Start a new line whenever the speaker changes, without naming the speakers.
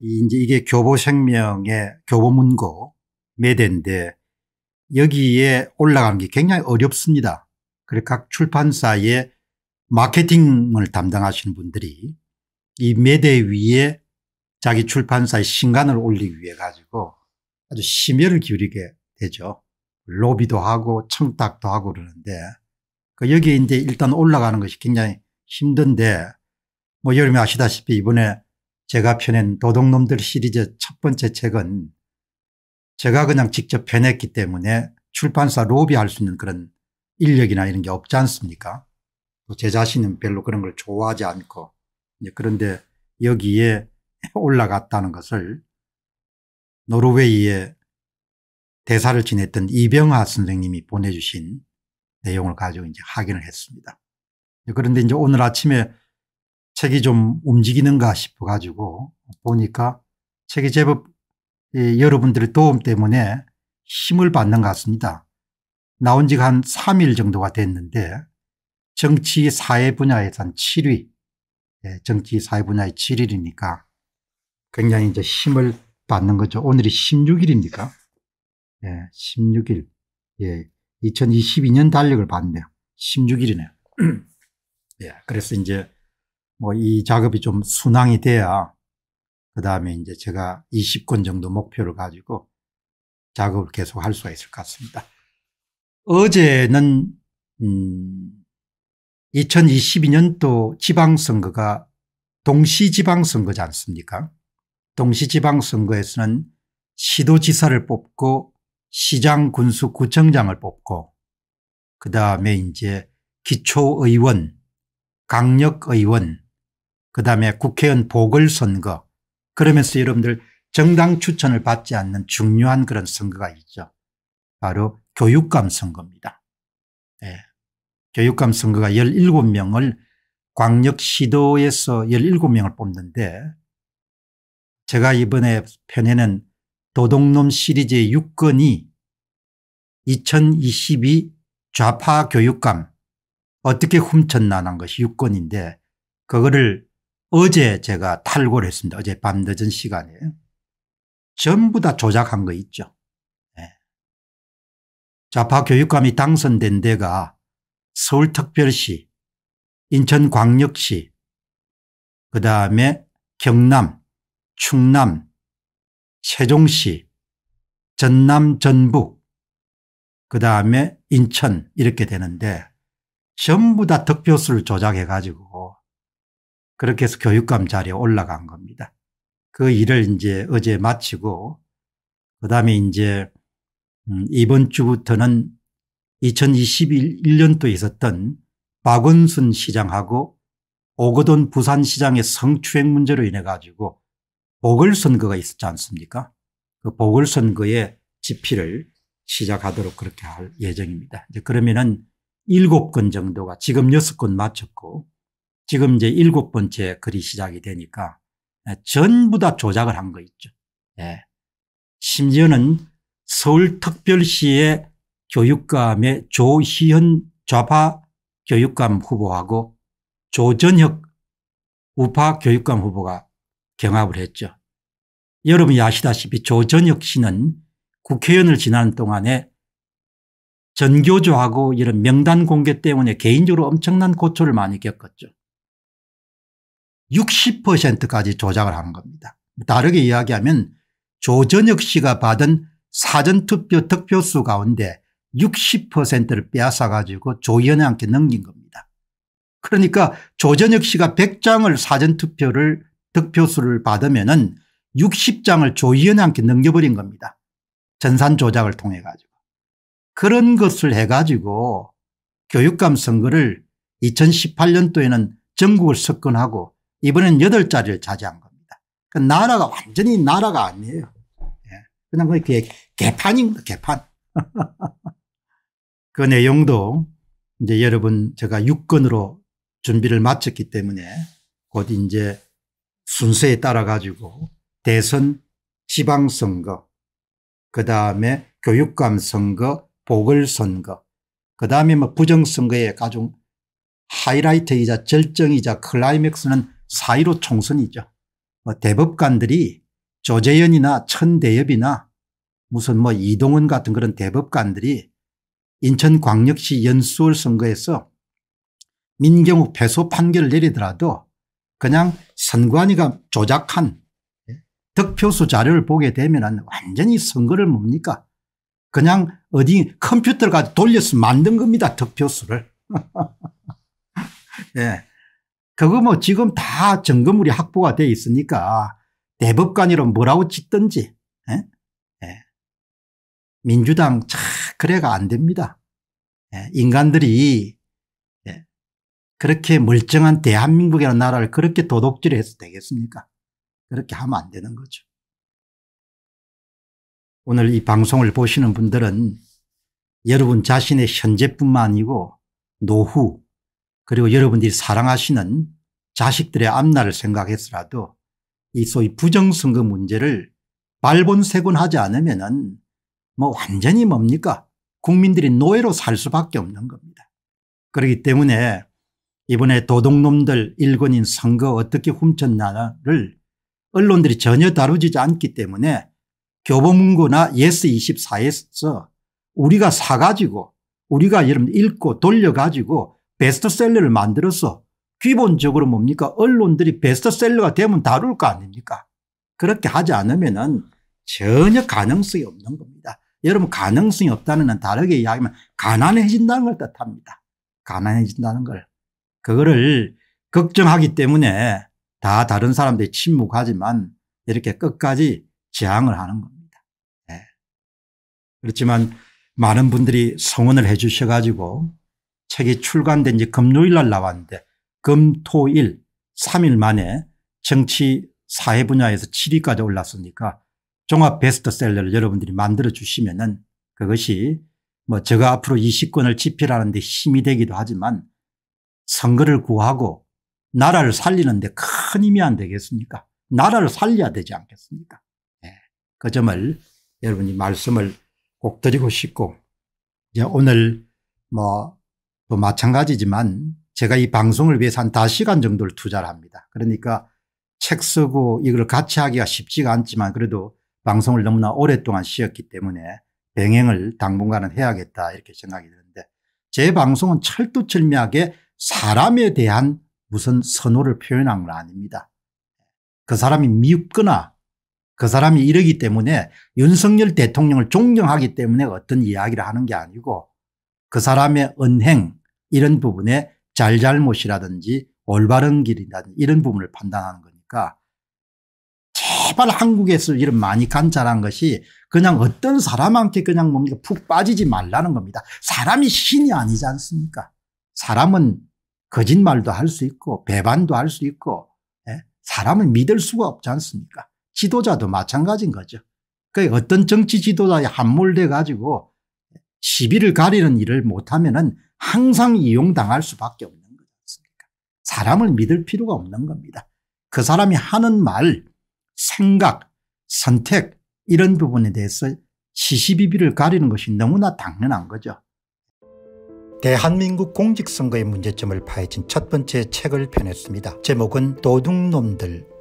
이제 이게 교보생명의 교보문고 매대인데 여기에 올라가는 게 굉장히 어렵습니다. 그래서 각 출판사의 마케팅을 담당하시는 분들이 이 매대 위에 자기 출판사의 신간을 올리기 위해 가지고 아주 심혈을 기울이게 되죠. 로비도 하고 청탁도 하고 그러는데 그 여기에 이제 일단 올라가는 것이 굉장히 힘든데 뭐 여름에 아시다시피 이번에 제가 펴낸 도둑놈들 시리즈 첫 번째 책은 제가 그냥 직접 펴냈기 때문에 출판사 로비할 수 있는 그런 인력이나 이런 게 없지 않습니까? 제 자신은 별로 그런 걸 좋아하지 않고 그런데 여기에 올라갔다는 것을 노르웨이에 대사를 지냈던 이병하 선생님이 보내주신 내용을 가지고 이제 확인을 했습니다. 그런데 이제 오늘 아침에 책이 좀 움직이는가 싶어 가지고 보니까 책이 제법 예, 여러분들의 도움 때문에 힘을 받는 것 같습니다. 나온 지가 한 3일 정도가 됐는데 정치 사회 분야에서 한 7위 예, 정치 사회 분야의 7일이니까 굉장히 이제 힘을 받는 거죠. 오늘이 16일입니까? 예, 16일. 예, 2022년 달력을 봤네요. 16일이네요. 예, 그래서 이제 뭐이 작업이 좀 순항이 돼야 그 다음에 이제 제가 20권 정도 목표를 가지고 작업을 계속 할 수가 있을 것 같습니다. 어제는 음 2022년도 지방선거가 동시지방선거지 않습니까? 동시지방선거에서는 시도지사를 뽑고 시장 군수 구청장을 뽑고 그 다음에 이제 기초의원, 강력의원, 그다음에 국회의원 보궐선거 그러면서 여러분들 정당 추천을 받지 않는 중요한 그런 선거가 있죠. 바로 교육감 선거입니다. 네. 교육감 선거가 17명을 광역시도에서 17명을 뽑는데 제가 이번에 편에는 도둑놈 시리즈의 6건이 2022 좌파 교육감 어떻게 훔쳤나 하는 것이 6건인데 그거를 어제 제가 탈고를 했습니다. 어제 밤늦은 시간에. 전부 다 조작한 거 있죠. 네. 예. 좌파 교육감이 당선된 데가 서울특별시, 인천광역시, 그 다음에 경남, 충남, 세종시, 전남, 전북, 그 다음에 인천 이렇게 되는데 전부 다 득표수를 조작해 가지고 그렇게 해서 교육감 자리에 올라간 겁니다. 그 일을 이제 어제 마치고 그 다음에 이제 음, 이번 주부터는 2021년도에 있었던 박원순 시장하고 오거돈 부산시장의 성추행 문제로 인해 가지고 보궐선거가 있었지 않습니까 그 보궐선거의 집필을 시작하도록 그렇게 할 예정입니다. 이제 그러면은 7건 정도가 지금 6건 마쳤고 지금 이제 일곱 번째 글이 시작이 되니까 예, 전부 다 조작을 한 거 있죠. 예. 심지어는 서울특별시의 교육감의 조희현 좌파 교육감 후보하고 조전혁 우파 교육감 후보가 경합을 했죠. 여러분이 아시다시피 조전혁 씨는 국회의원을 지난 동안에 전교조하고 이런 명단 공개 때문에 개인적으로 엄청난 고초를 많이 겪었죠. 60%까지 조작을 하는 겁니다. 다르게 이야기하면 조전혁 씨가 받은 사전투표 득표수 가운데 60%를 빼앗아 가지고 조연한테 의 넘긴 겁니다. 그러니까 조전혁 씨가 100장을 사전투표를 득표수를 받으면 은 60장을 조연한테 의 넘겨버린 겁니다. 전산 조작을 통해 가지고. 그런 것을 해가지고 교육감 선거를 2018년도에는 전국을 석권하고 이번엔 8자리를 차지한 겁니다. 그 나라가 완전히 나라가 아니에요. 예. 그냥 그게 개판입니 개판. 그 내용도 이제 여러분 제가 6건으로 준비를 마쳤기 때문에 곧 이제 순서에 따라 가지고 대선 지방선거 그 다음에 교육감 선거 보궐선거 그 다음에 뭐 부정선거의 가장 하이라이트이자 절정이자 클라이맥스는 4.15 총선이죠. 뭐 대법관들이 조재현이나 천대엽이나 무슨 뭐 이동원 같은 그런 대법관들이 인천광역시 연수월 선거에서 민경욱 배소 판결을 내리더라도 그냥 선관위가 조작한 득표수 자료를 보게 되면 완전히 선거를 뭡니까 그냥 어디 컴퓨터를 가지고 돌려서 만든 겁니다 득표수를 예. 그거 뭐 지금 다 점검물이 확보가 돼 있으니까 대법관이로 뭐라고 짓든지 에? 예? 에. 예. 민주당 차 그래가 안 됩니다. 에. 예, 인간들이 그렇게 멀쩡한 대한민국이라는 나라를 그렇게 도둑질해서 되겠습니까? 그렇게 하면 안 되는 거죠. 오늘 이 방송을 보시는 분들은 여러분 자신의 현재뿐만 아니고 노후 그리고 여러분들이 사랑하시는 자식들의 앞날을 생각했서라도이 소위 부정선거 문제를 발본색군하지 않으면 뭐 완전히 뭡니까 국민들이 노예로 살 수밖에 없는 겁니다. 그렇기 때문에 이번에 도둑놈들 일본인 선거 어떻게 훔쳤나를 언론들이 전혀 다루지 않기 때문에 교보문고나 예스24에서 우리가 사가지고 우리가 여러분 읽고 돌려가지고 베스트셀러를 만들어서 기본적으로 뭡니까 언론들이 베스트셀러가 되면 다룰 거 아닙니까 그렇게 하지 않으면 은 전혀 가능성이 없는 겁니다. 여러분 가능성이 없다는 건 다르게 이야기하면 가난해진다는 걸 뜻합니다. 가난해진다는 걸. 그거를 걱정하기 때문에 다 다른 사람들이 침묵하지만 이렇게 끝까지 지향을 하는 겁니다. 네. 그렇지만 많은 분들이 성원을 해 주셔가지고 책이 출간된 지 금요일 날 나왔는데 금토일 3일 만에 정치 사회 분야에서 7위까지 올랐으니까 종합 베스트셀러를 여러분들이 만들어 주시면은 그것이 뭐 제가 앞으로 2 0권을 집필하는 데 힘이 되기도 하지만 선거를 구하고 나라를 살리는 데 큰 힘이 안 되겠습니까? 나라를 살려야 되지 않겠습니까? 네. 그 점을 여러분이 말씀을 꼭 드리고 싶고 이제 오늘 뭐또 마찬가지지만 제가 이 방송을 위해서 한 5시간 정도를 투자를 합니다. 그러니까 책 쓰고 이걸 같이 하기가 쉽지가 않지만 그래도 방송을 너무나 오랫동안 쉬었기 때문에 병행을 당분간은 해야겠다 이렇게 생각이 드는데 제 방송은 철두철미하게 사람에 대한 무슨 선호를 표현한 건 아닙니다. 그 사람이 미흡거나 그 사람이 이러기 때문에 윤석열 대통령을 존경하기 때문에 어떤 이야기를 하는 게 아니고 그 사람의 은행 이런 부분에 잘잘못이라든지 올바른 길이라든지 이런 부분을 판단하는 거니까 제발 한국에서 이런 많이 간찰한 것이 그냥 어떤 사람한테 그냥 뭡니까 푹 빠지지 말라는 겁니다. 사람이 신이 아니지 않습니까 사람은 거짓말도 할 수 있고 배반도 할 수 있고 예? 사람을 믿을 수가 없지 않습니까 지도자도 마찬가지인 거죠. 그 어떤 정치 지도자에 함몰돼 가지고 시비를 가리는 일을 못하면 항상 이용당할 수밖에 없는 거지 습니까 사람을 믿을 필요가 없는 겁니다. 그 사람이 하는 말, 생각, 선택 이런 부분에 대해서 시시비비를 가리는 것이 너무나 당연한 거죠. 대한민국 공직선거의 문제점을 파헤친 첫 번째 책을 펴냈습니다. 제목은 도둑놈들